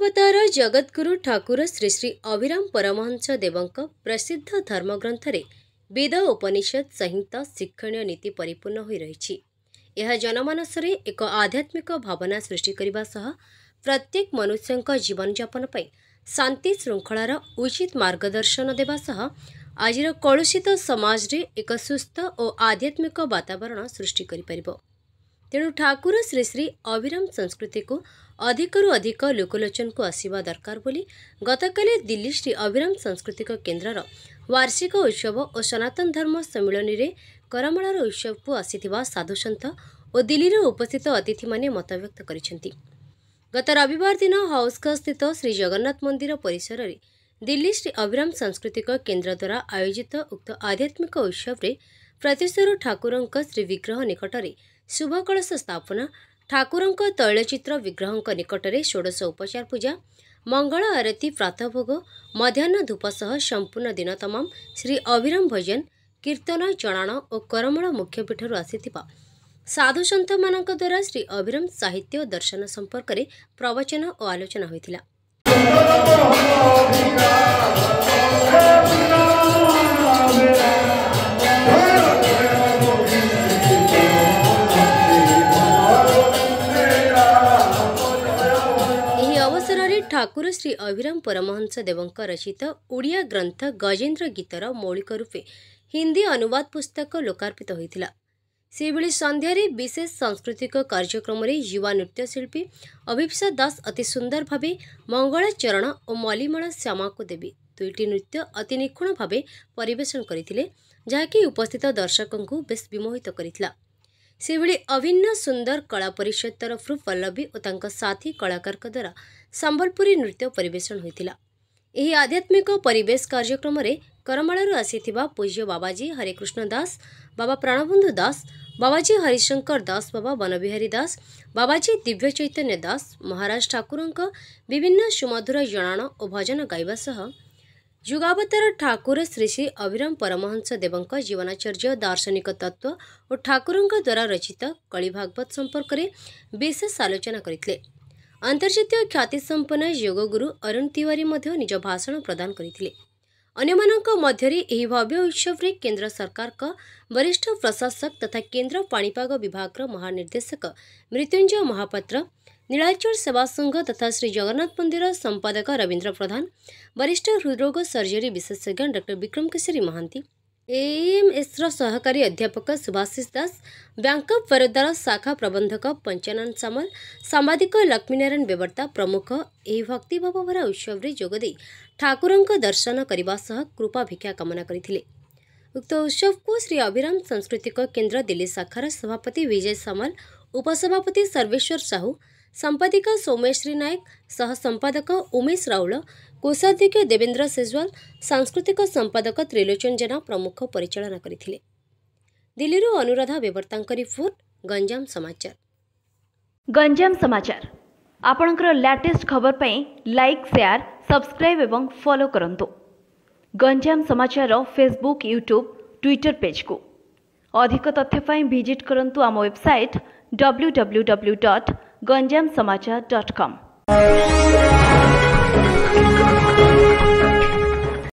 कलतार जगद्गुरू ठाकुर श्री श्री अभिराम परमान्च देव प्रसिद्ध धर्म ग्रन्थे वि विद उपनिषद सहित शिक्षणीय नीति परिपूर्ण जनमानस एक आध्यात्मिक भावना सृष्टिको प्रत्येक मनुष्य जीवन जापन पैसा शान्ति शृङ्खल उचित मर्गदर्शन देवासह आज कलुषित समेत एक सुस्थ औ आध्यात्मिक वातावरण सृष्टि गरिपार ତେଣୁ ଠାକୁର ଶ୍ରୀ ଶ୍ରୀ ଅଭିରାମ ସଂସ୍କୃତିକୁ ଅଧିକରୁ ଅଧିକ ଲୋକଲୋଚନକୁ ଆସିବା ଦରକାର ବୋଲି ଗତକାଲି ଦିଲ୍ଲୀ ଶ୍ରୀ ଅଭିରାମ ସାଂସ୍କୃତିକ କେନ୍ଦ୍ରର ବାର୍ଷିକ ଉତ୍ସବ ଓ ସନାତନ ଧର୍ମ ସମ୍ମିଳନୀରେ କରମଳାର ଉତ୍ସବକୁ ଆସିଥିବା ସାଧୁସନ୍ଥ ଓ ଦିଲ୍ଲୀର ଉପସ୍ଥିତ ଅତିଥିମାନେ ମତବ୍ୟକ୍ତ କରିଛନ୍ତି ଗତ ରବିବାର ଦିନ ହାଉସ୍ଗସ୍ଥିତ ଶ୍ରୀ ଜଗନ୍ନାଥ ମନ୍ଦିର ପରିସରରେ ଦିଲ୍ଲୀ ଶ୍ରୀ ଅଭିରାମ ସାଂସ୍କୃତିକ କେନ୍ଦ୍ର ଦ୍ୱାରା ଆୟୋଜିତ ଉକ୍ତ ଆଧ୍ୟାତ୍ମିକ ଉତ୍ସବରେ ପ୍ରତ୍ୟୁଷରୁ ଠାକୁରଙ୍କ ଶ୍ରୀ ବିଗ୍ରହ ନିକଟରେ ଶୁଭ କଳସ ସ୍ଥାପନ ଠାକୁରଙ୍କ ତୈଳଚିତ୍ର ବିଗ୍ରହଙ୍କ ନିକଟରେ ଷୋଡ଼ଶ ଉପଚାର ପୂଜା ମଙ୍ଗଳ ଆରତୀ ପ୍ରାତଃଭୋଗ ମଧ୍ୟାହ୍ନ ଧୂପ ସହ ସମ୍ପୂର୍ଣ୍ଣ ଦିନ ତମାମ ଶ୍ରୀ ଅବିରମ ଭଜନ କୀର୍ତ୍ତନ ଚଣାଣ ଓ କରମଳ ମୁଖ୍ୟପୀଠରୁ ଆସିଥିବା ସାଧୁସନ୍ଥମାନଙ୍କ ଦ୍ୱାରା ଶ୍ରୀ ଅବିରମ ସାହିତ୍ୟ ଓ ଦର୍ଶନ ସମ୍ପର୍କରେ ପ୍ରବଚନ ଓ ଆଲୋଚନା ହୋଇଥିଲା ଠାକୁର ଶ୍ରୀ ଅଭିରାମ ପରମହଂସ ଦେବଙ୍କ ରଚିତ ଓଡ଼ିଆ ଗ୍ରନ୍ଥ ଗଜେନ୍ଦ୍ର ଗୀତର ମୌଳିକ ରୂପେ ହିନ୍ଦୀ ଅନୁବାଦ ପୁସ୍ତକ ଲୋକାର୍ପିତ ହୋଇଥିଲା ସେହିଭଳି ସନ୍ଧ୍ୟାରେ ବିଶେଷ ସାଂସ୍କୃତିକ କାର୍ଯ୍ୟକ୍ରମରେ ଯୁବା ନୃତ୍ୟଶିଳ୍ପୀ ଅଭିପ୍ସା ଦାସ ଅତି ସୁନ୍ଦର ଭାବେ ମଙ୍ଗଳାଚରଣ ଓ ମଲିମଳ ଶ୍ୟାମାକୁ ଦେବୀ ଦୁଇଟି ନୃତ୍ୟ ଅତି ନିଖୁଣ ଭାବେ ପରିବେଷଣ କରିଥିଲେ ଯାହାକି ଉପସ୍ଥିତ ଦର୍ଶକଙ୍କୁ ବେଶ୍ ବିମୋହିତ କରିଥିଲା सीभरी अभिन्न सुंदर कला परिषद तरफ्रू पल्लवी साथी कलाकार द्वारा संबलपुरी नृत्य परिषण होता हे आध्यात्मिक परिस कार्यक्रम कार्यक्रम करमाळ रु बाबाजी हरिकृष्ण दास बाबा प्राणबंधू दास बाबाजी हरीशंकर दास बाबा बनबिहारी दास बाबाजी दीव्य चैतन्य दास महाराज ठाकूर विभिन्न सुमधुर जणाण भजन गाय युगावतार ाकूर श्री श्री अविरम परमहंस देव जीवनाचर्य दार्शनिक तत्व द्वारा रचित कळी भागवत संपर्क संपर्कांनी विशेष आलोचना कर अंतर्जात ख्यातिसंपन योगुरु अरुण तिवारी निज भाषण प्रदान अन्य भव्य उत्सव सरकार का वरिष्ठ प्रशासक तथा केंद्र पाणीपाग विभाग महानिर्देशक मृत्युंजय महापात्र नीलाचर सेवा संघ तथा श्री जगन्नाथ मन्दिर सम्पादक रविन्द्र प्रधान वरिष्ठ हृद्रोग सर्जरी विशेषज्ञ डक्टर बिक्रमकेशरी महान्त एएमएस र सहकारी अध्यापक सुभाशिष दास ब्याङ्क अफ बरोदार शाखा प्रबन्धक पञ्चान समाल साम्बादिक लक्ष्मीनारायण बेबर्ता प्रमुख यो भक्तिभवभरा उत्सवले जोदे ठाकुर दर्शन सह कृपा भिक्षा कामना कमना गरिक्त उत्सवको श्री अभिराम सांस्कृतिक केन्द्र दिल्ली शाखार सभापति विजय सामल उपसभापति सर्वेश्वर साहू संपादिका सोमयश्री नाक उमेश राऊळ कोषाध्यक्ष देवेंद्र शेजवाल सांस्कृतिक संपादक त्रिलोचन जेना प्रमुख परिचालना करलधा बेबर्ता रिपोर्ट गमाचार खबर आमच्या लाइक खबरप्रे ल एवं फॉलो करतो Ganjam Samachar Facebook YouTube Twitter page को अधिक तथ्यपाजिट करतो आम website W W W dot Ganjam Samachar dot com